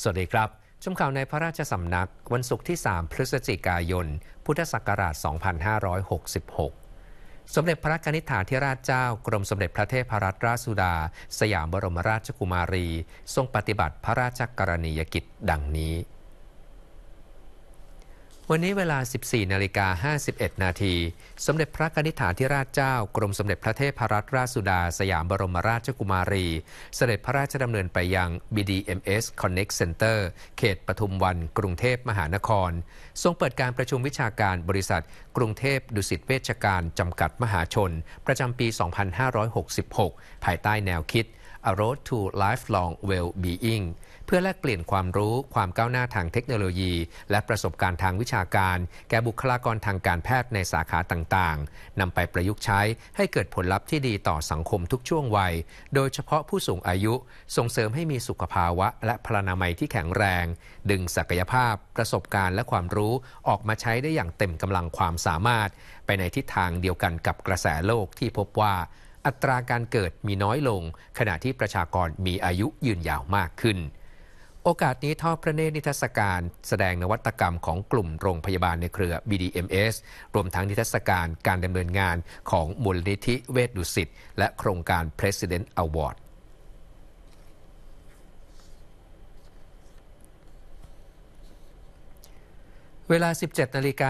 สวัสดีครับ ชมข่าวในพระราชสำนัก วันศุกร์ที่ 3 พฤศจิกายน พุทธศักราช 2566 สมเด็จพระนิธิฐาธิราชเจ้ากรมสมเด็จพระเทพรัตนราชสุดา สยามบรมราชกุมารี ทรงปฏิบัติพระราชกรณียกิจดังนี้วันนี้เวลา 14 นาฬิกา 51 นาที สมเด็จพระกนิษฐาธิราชเจ้ากรมสมเด็จพระเทพรัตนราชสุดาสยามบรมราชกุมารี เสด็จพระราชดำเนินไปยัง BDMS Connect Center เขตปทุมวันกรุงเทพมหานคร ทรงเปิดการประชุมวิชาการบริษัทกรุงเทพดุสิตเวชการจำกัดมหาชน ประจำปี 2566 ภายใต้แนวคิด A Road to Lifelong Well-being เพื่อแลกเปลี่ยนความรู้ความก้าวหน้าทางเทคโนโลยี และประสบการณ์ทางวิชาการ แก่บุคลากรทางการแพทย์ในสาขาต่างๆ นำไปประยุกต์ใช้ให้เกิดผลลัพธ์ที่ดีต่อสังคมทุกช่วงวัย โดยเฉพาะผู้สูงอายุ ส่งเสริมให้มีสุขภาวะและพลานามัยที่แข็งแรง ดึงศักยภาพ ประสบการณ์และความรู้ ออกมาใช้ได้อย่างเต็มกำลังความสามารถ ไปในทิศทางเดียวกันกับกระแสโลกที่พบว่า อัตราการเกิดมีน้อยลง ขณะที่ประชากรมีอายุยืนยาวมากขึ้นโอกาสนี้ทอดพระเนตรนิทรรศการแสดงนวัตกรรมของกลุ่มโรงพยาบาลในเครือ BDMS รวมทั้งนิทรรศการการดำเนินงานของมูลนิธิเวชดุสิตและโครงการ President Award เวลา 17นาฬิก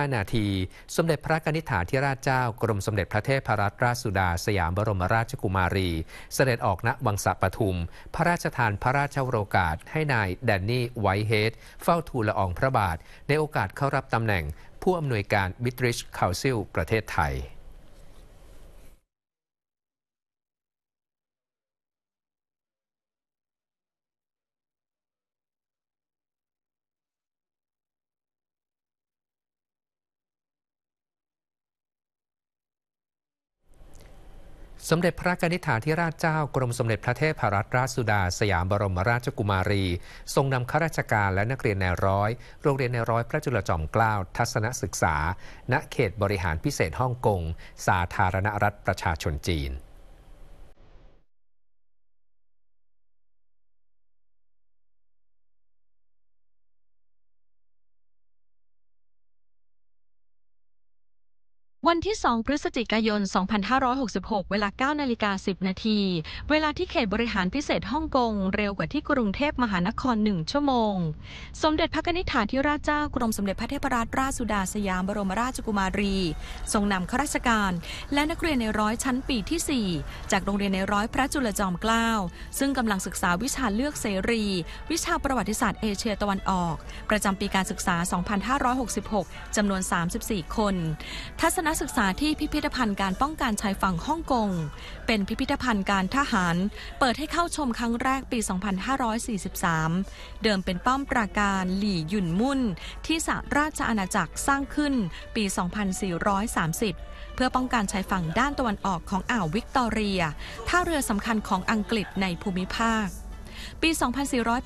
า 25 นาที สมเด็จพระนิษฐาธิราชเจ้ากรมสมเด็จพระเทพรัตนราชสุดาสยามบรมราชกุมารี เสด็จออกณ วังสะปทุม พระราชทานพระราชโรกาส ให้นาย แดนนี่ไวเฮด เฝ้าทูลละอองพระบาท ในโอกาสเข้ารับตำแหน่ง ผู้อำนวยการมิตริชคาวซิล ประเทศไทยสมเด็จพระกนิษฐาธิราชเจ้ากรมสมเด็จพระเทพรัตนราชสุดา สยามบรมราชกุมารี ทรงนำข้าราชการและนักเรียนแนวร้อย โรงเรียนแนวร้อยพระจุลจอมเกล้าทัศนศึกษา ณเขตบริหารพิเศษฮ่องกง สาธารณรัฐประชาชนจีนวันที่ 2พฤศจิกายน 2566 เวลา 9 นาฬิกา 10 นาที เวลาที่เขตบริหารพิเศษฮ่องกงเร็วกว่าที่กรุงเทพมหานคร 1 ชั่วโมง สมเด็จพระนิธิถาธทราชเจ้ากรมสมเด็จพระเทพรัตนราชสุดาสยามบรมราชกุมารี ทรงนำข้าราชการและนักเรียนในร้อยชั้นปีที่ 4 จากโรงเรียนในร้อยพระจุลจอมเกล้า ซึ่งกำลังศึกษาวิชาเลือกเสรี วิชาประวัติศาสตร์เอเชียตะวันออก ประจำปีการศึกษา 2566 จำนวน 34 คน ทัศนศึกษาที่พิพิธภัณฑ์การป้องกันชายฝั่งฮ่องกงเป็นพิพิธภัณฑ์การทหารเปิดให้เข้าชมครั้งแรกปี 2543 เดิมเป็นป้อมปราการหลี่หยุ่นมุ่น ที่สหราชอาณาจักรสร้างขึ้นปี 2430 เพื่อป้องกันชายฝั่งด้านตะวันออกของอ่าววิกตอเรียท่าเรือสำคัญของอังกฤษในภูมิภาคปี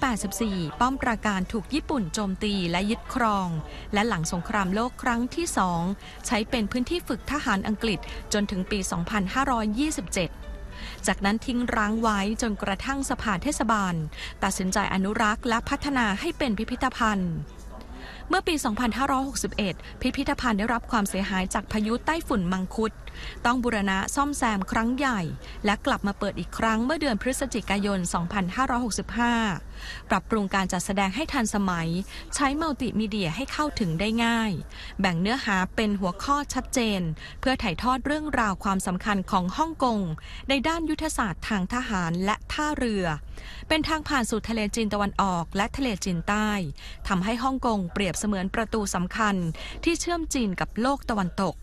2484 ป้อมปราการถูกญี่ปุ่นโจมตีและยึดครอง และหลังสงครามโลกครั้งที่สองใช้เป็นพื้นที่ฝึกทหารอังกฤษจนถึงปี 2527 จากนั้นทิ้งร้างไว้จนกระทั่งสภาเทศบาลตัดสินใจอนุรักษ์และพัฒนาให้เป็นพิพิธภัณฑ์เมื่อปี 2561 พิพิธภัณฑ์ได้รับความเสียหายจากพายุใต้ฝุ่นมังคุดต้องบูรณะซ่อมแซมครั้งใหญ่ และกลับมาเปิดอีกครั้งเมื่อเดือนพฤศจิกายน 2565ปรับปรุงการจัดแสดงให้ทันสมัย ใช้มัลติมีเดียให้เข้าถึงได้ง่าย แบ่งเนื้อหาเป็นหัวข้อชัดเจน เพื่อถ่ายทอดเรื่องราวความสำคัญของฮ่องกงในด้านยุทธศาสตร์ทางทหารและท่าเรือ เป็นทางผ่านสู่ทะเลจีนตะวันออกและทะเลจีนใต้ทำให้ฮ่องกงเปรียบเสมือนประตูสำคัญที่เชื่อมจีนกับโลกตะวันตก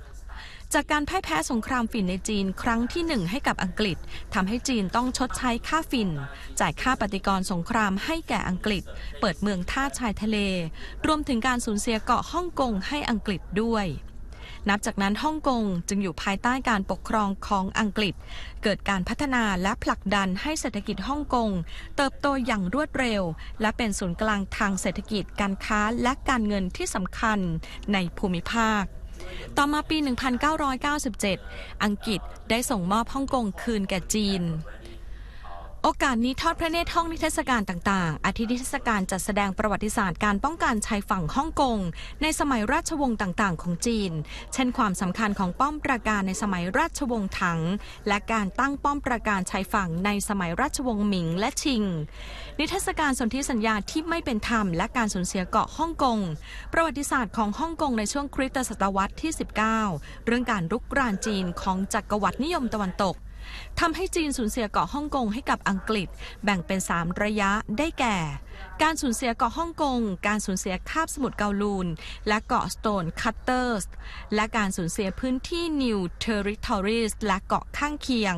จากการพ่ายแพ้สงครามฝิ่นในจีนครั้งที่ 1 ให้กับอังกฤษ ทำให้จีนต้องชดใช้ค่าฝิ่น จ่ายค่าปฏิกรสงครามให้แก่อังกฤษ เปิดเมืองท่าชายทะเลรวมถึงการสูญเสียเกาะฮ่องกงให้อังกฤษด้วย นับจากนั้นฮ่องกงจึงอยู่ภายใต้การปกครองของอังกฤษ เกิดการพัฒนาและผลักดันให้เศรษฐกิจฮ่องกงเติบโตอย่างรวดเร็ว และเป็นศูนย์กลางทางเศรษฐกิจการค้าและการเงินที่สำคัญในภูมิภาคต่อมาปี 1997 อังกฤษได้ส่งมอบฮ่องกงคืนแก่จีนโอกาสนี้ทอดพระเนตรห้องนิทรรศการต่าง ๆอาทินิทรรศการจัดแสดงประวัติศาสตร์การป้องกันชายฝั่งฮ่องกงในสมัยราชวงศ์ต่างๆ ของจีน เช่นความสำคัญของป้อมปราการในสมัยราชวงศ์ถัง และการตั้งป้อมปราการชายฝั่งในสมัยราชวงศ์หมิงและชิง นิทรรศการสนธิสัญญาที่ไม่เป็นธรรมและการสูญเสียเกาะฮ่องกง ประวัติศาสตร์ของฮ่องกง ในช่วงคริสตศตวรรษที่ 19 เรื่องการรุกรานจีนของจักรวรรดินิยมตะวันตกทำให้จีนสูญเสียเกาะฮ่องกงให้กับอังกฤษ แบ่งเป็น 3 ระยะได้แก่ การสูญเสียเกาะฮ่องกงการสูญเสียคาบสมุทรเกาลูน และเกาะสโตนคัตเตอร์และการสูญเสียพื้นที่นิวเทอริทอรีสและเกาะข้างเคียง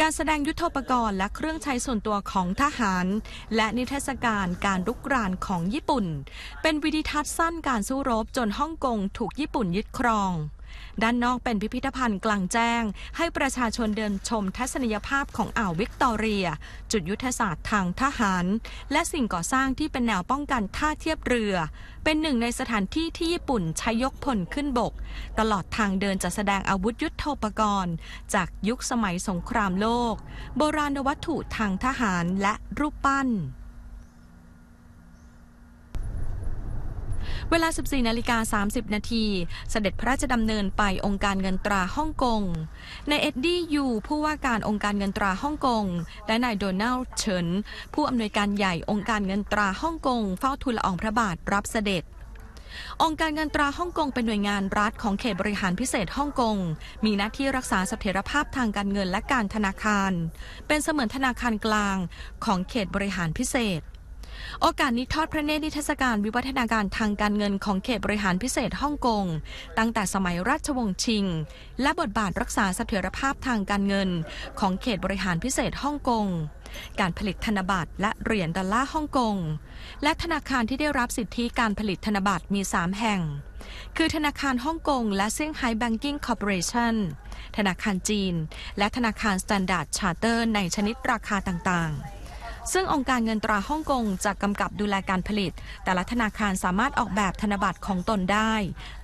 การแสดงยุทธปกรณ์และเครื่องใช้ส่วนตัวของทหาร และนิทรรศการการลุกรานของญี่ปุ่น เป็นวิดีทัศน์สั้นการสู้รบจนฮ่องกงถูกญี่ปุ่นยึดครองด้านนอกเป็นพิพิธภัณฑ์กลางแจ้งให้ประชาชนเดินชมทัศนียภาพของอ่าววิกตอเรีย จุดยุทธศาสตร์ทางทหารและสิ่งก่อสร้างที่เป็นแนวป้องกันท่าเทียบเรือ เป็นหนึ่งในสถานที่ที่ญี่ปุ่นใช้ยกพลขึ้นบก ตลอดทางเดินจะแสดงอาวุธยุทโธปกรณ์จากยุคสมัยสงครามโลก โบราณวัตถุทางทหารและรูปปั้นเวลา 14 นาฬิกา30 นาทีเสด็จพระราชดำเนินไปองค์การเงินตราฮ่องกงนายเอ็ดดี้ยูผู้ว่าการองค์การเงินตราฮ่องกงและนายโดนัลด์เฉิน ผู้อำนวยการใหญ่องค์การเงินตราฮ่องกงเฝ้าทูลละอองพระบาทรับเสด็จ องค์การเงินตราฮ่องกงเป็นหน่วยงานรัฐของเขตบริหารพิเศษฮ่องกง มีหน้าที่รักษาเสถียรภาพทางการเงินและการธนาคาร เป็นเสมือนธนาคารกลางของเขตบริหารพิเศษโอกาสนี้ทอดพระเนตรนิทรรศการวิวัฒนาการทางการเงินของเขตบริหารพิเศษฮ่องกงตั้งแต่สมัยราชวงศ์ชิง และบทบาทรักษาเสถียรภาพทางการเงินของเขตบริหารพิเศษฮ่องกง การผลิตธนบัตรและเหรียญดอลลาร์ฮ่องกง และธนาคารที่ได้รับสิทธิการผลิตธนบัตรมี 3 แห่ง คือธนาคารฮ่องกงและเซี่ยงไฮ้แบงกิ้งคอร์ปอเรชั่นธนาคารจีน และธนาคารสแตนดาร์ดชาร์เตอร์ในชนิดราคาต่างๆซึ่งองค์การเงินตราฮ่องกงจะกำกับดูแลการผลิต แต่ละธนาคารสามารถออกแบบธนบัตรของตนได้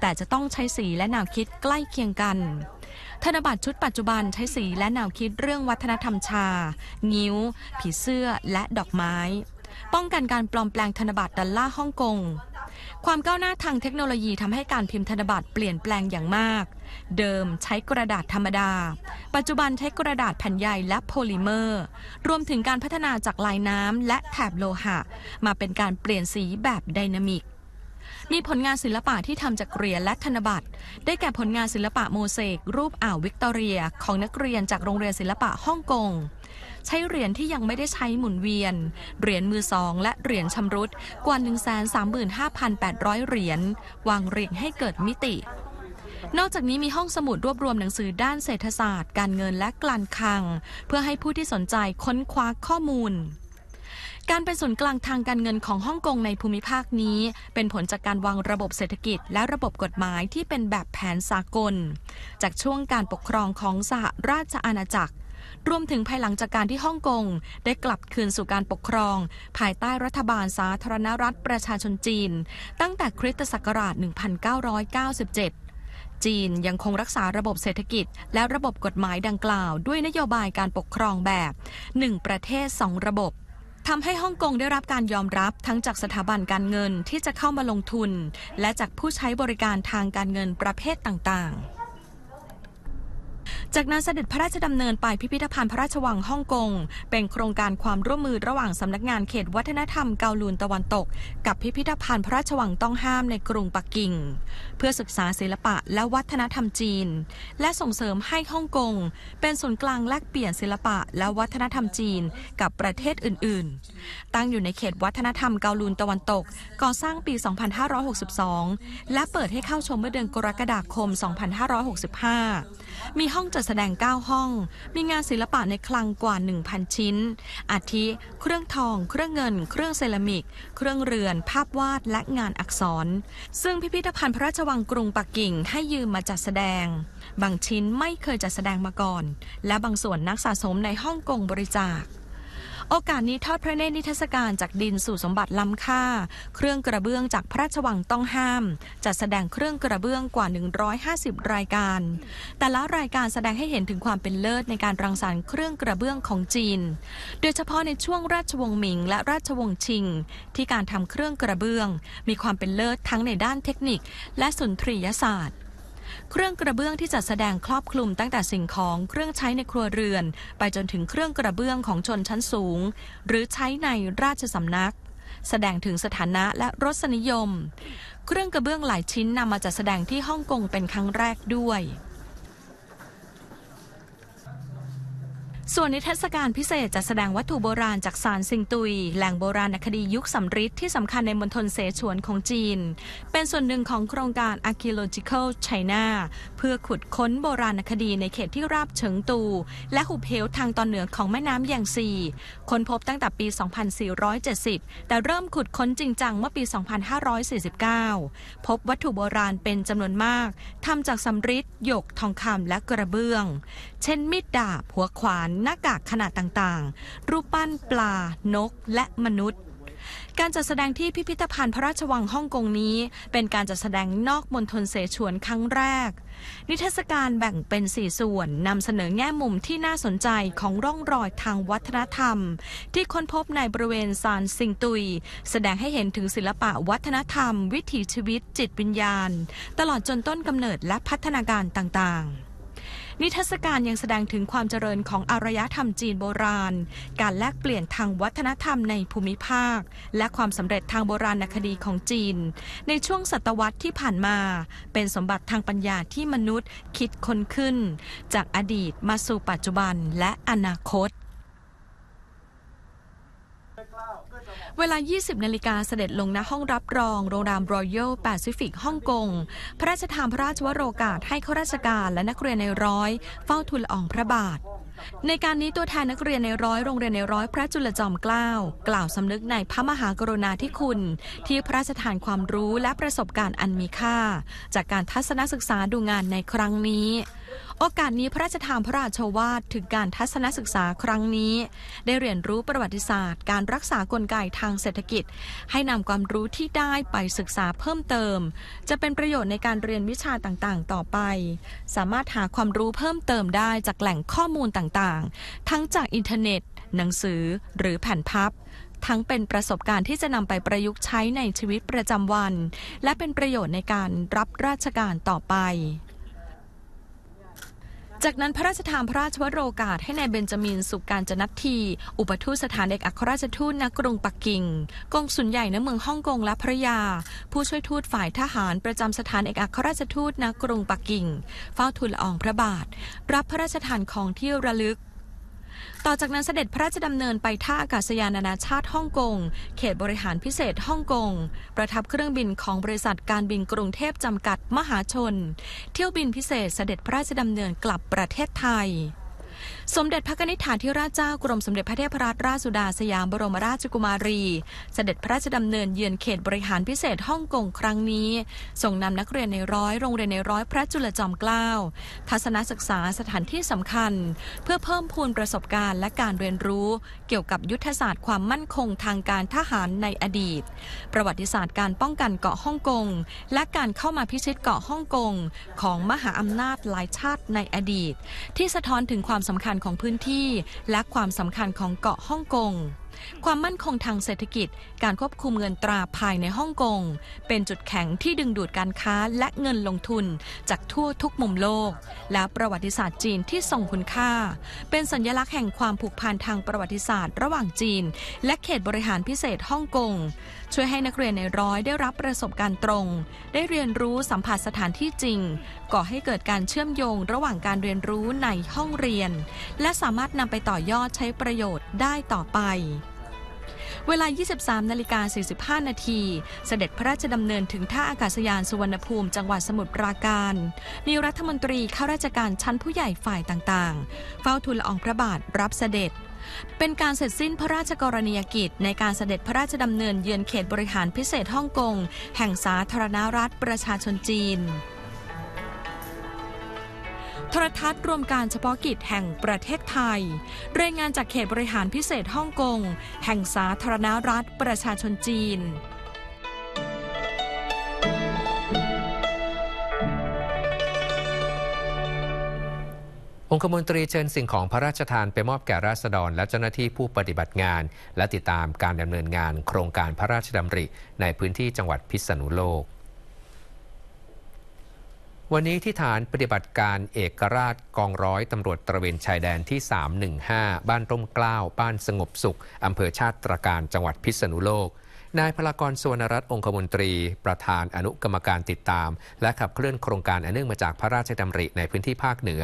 แต่จะต้องใช้สีและแนวคิดใกล้เคียงกัน ธนบัตรชุดปัจจุบันใช้สีและแนวคิดเรื่องวัฒนธรรมชางิ้ว ผีเสื้อและดอกไม้ ป้องกันการปลอมแปลงธนบัตรดอลลาร์ฮ่องกง ความก้าวหน้าทางเทคโนโลยีทำให้การพิมพ์ธนบัตรเปลี่ยนแปลงอย่างมากเดิมใช้กระดาษธรรมดา ปัจจุบันใช้กระดาษแผ่นใหญ่และโพลิเมอร์ รวมถึงการพัฒนาจากลายน้ำและแถบโลหะ มาเป็นการเปลี่ยนสีแบบไดนามิก มีผลงานศิลปะที่ทำจากเหรียญและธนบัตร ได้แก่ผลงานศิลปะโมเสกรูปอ่าววิกตอเรีย ของนักเรียนจากโรงเรียนศิลปะฮ่องกง ใช้เหรียญที่ยังไม่ได้ใช้หมุนเวียน เหรียญมือสอง และเหรียญชำรุดกว่า 135,800เหรียญวางเรียงให้เกิดมิตินอกจากนี้มีห้องสมุดรวบรวมหนังสือด้านเศรษฐศาสตร์การเงินและกล่นคลัง เพื่อให้ผู้ที่สนใจค้นคว้าข้อมูล การเป็นศูนย์กลางทางการเงินของฮ่องกงในภูมิภาคนี้ เป็นผลจากการวาง ระบบเศรษฐกิจและระบบกฎหมายที่เป็นแบบแผนสากล จากช่วงการปกครองของสหราชอาณาจักร รวมถึงภายหลังจากการที่ฮ่องกงได้กลับคืนสู่การปกครอง ภายใต้รัฐบาลสาธารณรัฐ ประชาชนจีน ตั้งแต่คริสตศักราช 1997จีนยังคงรักษาระบบเศรษฐกิจและระบบกฎหมายดังกล่าวด้วยนโยบายการปกครองแบบ 1 ประเทศ 2 ระบบทำให้ฮ่องกงได้รับการยอมรับทั้งจากสถาบันการเงินที่จะเข้ามาลงทุน และจากผู้ใช้บริการทางการเงินประเภทต่างๆจากนั้นเสด็จพระราชดำเนินไป พิพิธภัณฑ์พระราชวังฮ่องกง เป็นโครงการความร่วมมือระหว่างสำนักงานเขตวัฒนธรรมเกาลูนตะวันตก กับพิพิธภัณฑ์พระราชวังต้องห้ามในกรุงปักกิ่ง เพื่อศึกษาศิลปะและวัฒนธรรมจีน และส่งเสริมให้ฮ่องกง เป็นศูนย์กลางแลกเปลี่ยนศิลปะและวัฒนธรรมจีน กับประเทศอื่นๆ ตั้งอยู่ในเขตวัฒนธรรมเกาลูนตะวันตก ก่อสร้างปี 2562 และเปิดให้เข้าชมเมื่อเดือนกรกฎาคม 2565 มีห้องจจัดแสดง 9 ห้อง มีงานศิลปะในคลังกว่า 1,000 ชิ้น อาทิ เครื่องทอง เครื่องเงิน เครื่องเซรามิก เครื่องเรือน ภาพวาด และงานอักษร ซึ่งพิพิธภัณฑ์พระราชวังกรุงปักกิ่งให้ยืมมาจัดแสดง บางชิ้นไม่เคยจัดแสดงมาก่อน และบางส่วนนักสะสมในฮ่องกงบริจาคโอกาสนี้ทอดพระเนตรนิทรรศการจากดินสู่สมบัติล้ำค่า เครื่องกระเบื้องจากพระราชวังต้องห้ามจัดแสดงเครื่องกระเบื้องกว่า 150 รายการ แต่ละรายการแสดงให้เห็นถึงความเป็นเลิศในการรังสรรค์เครื่องกระเบื้องของจีน โดยเฉพาะในช่วงราชวงศ์หมิงและราชวงศ์ชิง ที่การทำเครื่องกระเบื้อง มีความเป็นเลิศทั้งในด้านเทคนิคและสุนทรียศาสตร์เครื่องกระเบื้องที่จัดแสดงครอบคลุมตั้งแต่สิ่งของเครื่องใช้ในครัวเรือน ไปจนถึงเครื่องกระเบื้องของชนชั้นสูง หรือใช้ในราชสำนัก แสดงถึงสถานะและรสนิยม เครื่องกระเบื้องหลายชิ้นนำมาจัดแสดงที่ฮ่องกงเป็นครั้งแรกด้วยส่วนนิทรรศการพิเศษจะแสดงวัตถุโบราณจากสารซิงตุย แหล่งโบราณคดียุคสำริดที่สำคัญในมณฑลเสฉวนของจีน เป็นส่วนหนึ่งของโครงการ Archaeological China เพื่อขุดค้นโบราณคดีในเขตที่ราบเฉิงตู และหุบเหวทางตอนเหนือของแม่น้ำแยงซีค้นพบตั้งแต่ปี 2470 แต่เริ่มขุดค้นจริงจังเมื่อปี 2549 พบวัตถุโบราณเป็นจำนวนมากทำจากสำริดหยกทองคำและกระเบื้องเช่นมีดดาบ หัวขวานหน้ากากขนาดต่างๆ รูปปั้นปลา นกและมนุษย์ การจัดแสดงที่พิพิธภัณฑ์พระราชวังฮ่องกงนี้ เป็นการจัดแสดงนอกมณฑลเสฉวนครั้งแรก นิทรรศการแบ่งเป็นสี่ส่วนนำเสนอแง่มุมที่น่าสนใจของร่องรอยทางวัฒนธรรม ที่ค้นพบในบริเวณซานซิงตุย แสดงให้เห็นถึงศิลปะวัฒนธรรม วิถีชีวิตจิตวิญญาณ ตลอดจนต้นกำเนิดและพัฒนาการต่างๆนิทรรศการยังแสดงถึงความเจริญของอารยธรรมจีนโบราณ การแลกเปลี่ยนทางวัฒนธรรมในภูมิภาค และความสำเร็จทางโบราณคดีของจีน ในช่วงศตวรรษที่ผ่านมา เป็นสมบัติทางปัญญาที่มนุษย์คิดค้นขึ้น จากอดีตมาสู่ปัจจุบันและอนาคตเวลา 20 นาฬิกาเสด็จลงณห้องรับรอง โรงแรมรอยัลแปซิฟิกฮ่องกง พระราชทานพระราชวโรกาสให้ข้าราชการและนักเรียนในร้อยเฝ้าทูลอองพระบาท ในการนี้ตัวแทนนักเรียนในร้อยโรงเรียนในร้อยพระจุลจอมเกล้ากล่าวสำนึกในพระมหากรุณาธิคุณ ที่พระราชทานความรู้และประสบการณ์อันมีค่า จากการทัศนศึกษาดูงานในครั้งนี้โอกาสนี้พระราชทานพระราชวาทถึงการทัศนศึกษาครั้งนี้ ได้เรียนรู้ประวัติศาสตร์ การรักษากลไกทางเศรษฐกิจ ให้นำความรู้ที่ได้ไปศึกษาเพิ่มเติม จะเป็นประโยชน์ในการเรียนวิชาต่างๆ ต่อไป สามารถหาความรู้เพิ่มเติมได้จากแหล่งข้อมูลต่างๆ ทั้งจากอินเทอร์เน็ต หนังสือหรือแผ่นพับ ทั้งเป็นประสบการณ์ที่จะนำไปประยุกต์ใช้ในชีวิตประจำวัน และเป็นประโยชน์ในการรับราชการต่อไปจากนั้นพระราชทานพระราชวโรกาสให้ในายเบนจามินสุการจนัตทีอุปทูตสถานเอกอัครราชทูตณกรุงปักกิ่งกองสุนใหญ่ณเมืองฮ่องกงและพระยา ผู้ช่วยทูตฝ่ายทหารประจำสถานเอกอัครราชทูตณกรุงปักกิ่ง เฝ้าทูลอองพระบาท รับพระราชทานของที่ระลึกต่อจากนั้นเสด็จพระราชดำเนินไปท่าอากาศยานนานาชาติฮ่องกง เขตบริหารพิเศษฮ่องกง ประทับเครื่องบินของบริษัทการบินกรุงเทพจำกัดมหาชน เที่ยวบินพิเศษเสด็จพระราชดำเนินกลับประเทศไทยสมเด็จพระนิธฐานที่ราชเจ้ากรมสมเด็จพระเทพรัตนราชสุดาสยามบรมราชกุมารี เสด็จพระราชดำเนินเยือนเขตบริหารพิเศษฮ่องกงครั้งนี้ส่งนำนักเรียนในร้อยโรงเรียนในร้อยพระจุลจอมเกล้าทัศนศึกษาสถานที่สำคัญ เพื่อเพิ่มพูนประสบการณ์และการเรียนรู้ เกี่ยวกับยุทธศาสตร์ความมั่นคงทางการทหารในอดีต ประวัติศาสตร์การป้องกันเกาะฮ่องกงและการเข้ามาพิชิตเกาะฮ่องกงของมหาอำนาจหลายชาติในอดีต ที่สะท้อนถึงความสำคัญของพื้นที่ และความสำคัญของเกาะฮ่องกงความมั่นคงทางเศรษฐกิจ การควบคุมเงินตราภายในฮ่องกงเป็นจุดแข็งที่ดึงดูดการค้าและเงินลงทุน จากทั่วทุกมุมโลก และประวัติศาสตร์จีนที่ส่งคุณค่า เป็นสัญลักษณ์แห่งความผูกพันทางประวัติศาสตร์ระหว่างจีน และเขตบริหารพิเศษฮ่องกง ช่วยให้นักเรียนในร้อยได้รับประสบการณ์ตรง ได้เรียนรู้สัมผัสสถานที่จริง ก่อให้เกิดการเชื่อมโยง ระหว่างการเรียนรู้ในห้องเรียน และสามารถนำไปต่อยอดใช้ประโยชน์ได้ต่อไปเวลา 23นาฬิกา45 นาที เสด็จพระราชดำเนินถึงท่าอากาศยานสุวรรณภูมิจังหวัดสมุทรปราการ มีรัฐมนตรีข้าราชการชั้นผู้ใหญ่ฝ่ายต่างๆ เฝ้าทูลละอองพระบาทรับเสด็จ เป็นการเสร็จสิ้นพระราชกรณียกิจในการเสด็จพระราชดำเนินเยือนเขตบริหารพิเศษฮ่องกง แห่งสาธารณรัฐประชาชนจีนโทรทัศน์รวมการเฉพาะกิจแห่งประเทศไทยรายงานจากเขตบริหารพิเศษฮ่องกง แห่งสาธารณรัฐประชาชนจีน องคมนตรีเชิญสิ่งของพระราชทานไปมอบแก่ราษฎร และเจ้าหน้าที่ผู้ปฏิบัติงาน และติดตามการดำเนินงานโครงการพระราชดำริ ในพื้นที่จังหวัดพิษณุโลกวันนี้ที่ฐานปฏิบัติการเอกราชกองร้อยตำรวจตระเวนชายแดนที่ 315 บ้านร่มกล้าวบ้านสงบสุข อำเภอชาติตรการจังหวัดพิษณุโลกนายพลากรสวนรัตน์องคมนตรี ประธานอนุกรรมการติดตาม และขับเคลื่อนโครงการอันเนื่องมาจากพระราชดำริในพื้นที่ภาคเหนือ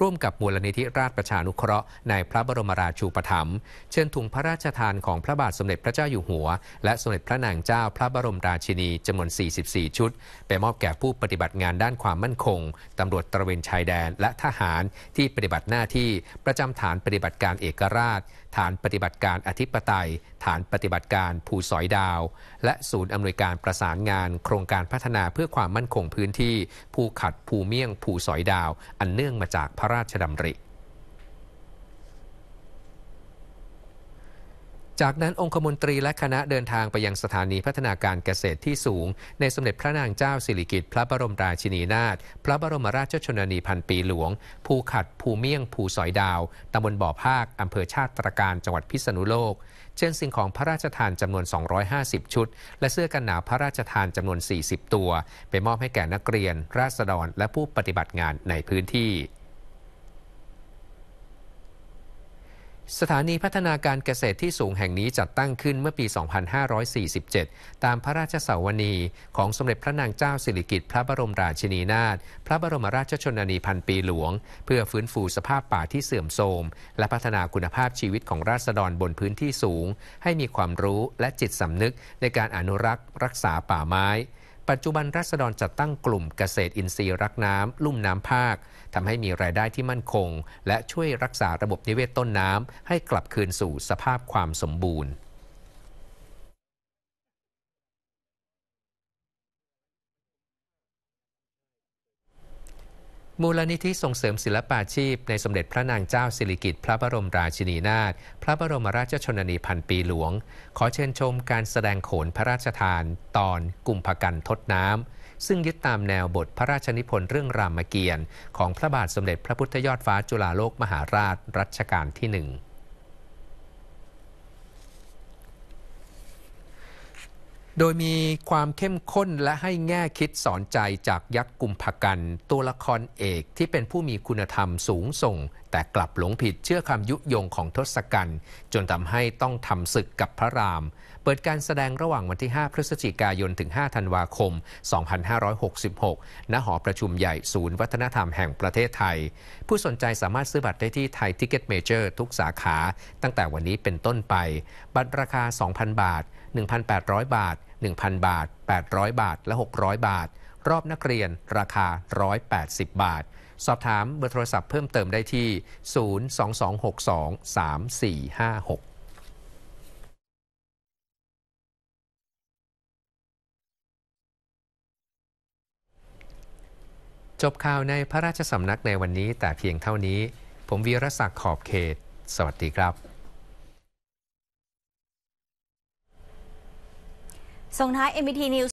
ร่วมกับมูลนิธิราชประชานุเคราะห์ ในพระบรมราชูปถัมภ์เชิญถุงพระราชทานของพระบาทสมเด็จพระเจ้าอยู่หัว และสมเด็จพระนางเจ้าพระบรมราชินีจำนวน 44 ชุด ไปมอบแก่ผู้ปฏิบัติงานด้านความมั่นคงตำรวจตระเวนชายแดนและทหารที่ปฏิบัติหน้าที่ประจำฐานปฏิบัติการเอกราชฐานปฏิบัติการอธิปไตย ฐานปฏิบัติการภูสอยดาว และศูนย์อำนวยการประสานงานโครงการพัฒนาเพื่อความมั่นคงพื้นที่ภูขัดภูเมี่ยงภูสอยดาว อันเนื่องมาจากพระราชดำริจากนั้นองคมนตรีและคณะเดินทางไปยังสถานีพัฒนาการเกษตรที่สูง ในสมเด็จพระนางเจ้าสิริกิติ์พระบรมราชินีนาถพระบรมราชชนนีพันปีหลวงภูขัดภูเมี่ยงภูสอยดาวตำบลบ่อภาคอำเภอชาติตรการจังหวัดพิษณุโลก เช่น สิ่งของพระราชทานจำนวน 250 ชุด และเสื้อกันหนาวพระราชทานจำนวน 40 ตัว ไปมอบให้แก่นักเรียน ราษฎรและผู้ปฏิบัติงานในพื้นที่สถานีพัฒนาการเกษตรที่สูงแห่งนี้จัดตั้งขึ้นเมื่อปี 2547 ตามพระราชสาวนีของสมเด็จพระนางเจ้าสิริกิติ์พระบรมราชินีนาถพระบรมราชชนนีพันปีหลวง เพื่อฟื้นฟูสภาพป่าที่เสื่อมโทรม และพัฒนาคุณภาพชีวิตของราษฎรบนพื้นที่สูง ให้มีความรู้และจิตสำนึกในการอนุรักษ์รักษาป่าไม้ ปัจจุบันราษฎรจัดตั้งกลุ่มเกษตรอินทรีย์รักน้ำลุ่มน้ำภาคทำให้มีรายได้ที่มั่นคง และช่วยรักษาระบบนิเวศต้นน้ำให้กลับคืนสู่สภาพความสมบูรณ์ มูลนิธิส่งเสริมศิลปาชีพในสมเด็จพระนางเจ้าสิริกิติ์พระบรมราชินีนาถพระบรมราชชนนีพันปีหลวง ขอเชิญชมการแสดงโขนพระราชทานตอนกุมภกันทดน้ำซึ่งยึดตามแนวบทพระราชนิพนธ์เรื่องรามเกียรติ์ของพระบาทสมเด็จพระพุทธยอดฟ้าจุฬาโลกมหาราชรัชกาลที่หนึ่ง โดยมีความเข้มข้นและให้แง่คิดสอนใจจากยักษ์กุมภกัน ตัวละครเอกที่เป็นผู้มีคุณธรรมสูงส่ง แต่กลับหลงผิดเชื่อคำยุยงของทศกัณฐ์จนทำให้ต้องทำศึกกับพระรามเปิดการแสดงระหว่างวันที่ 5 พฤศจิกายนถึง 5 ธันวาคม 2566 ณ หอประชุมใหญ่ ศูนย์วัฒนธรรมแห่งประเทศไทย ผู้สนใจสามารถซื้อบัตรได้ที่ไทยทิกเก็ตเมเจอร์ทุกสาขา ตั้งแต่วันนี้เป็นต้นไป บัตรราคา 2,000 บาท 1,800 บาท 1,000 บาท 800 บาท และ 600 บาท รอบนักเรียนราคา 180 บาท สอบถามเบอร์โทรศัพท์เพิ่มเติมได้ที่ 022623456จบข่าวในพระราชสำนักในวันนี้แต่เพียงเท่านี้ ผมวีรศักดิ์ขอบเขต สวัสดีครับส่งท้าย MBT News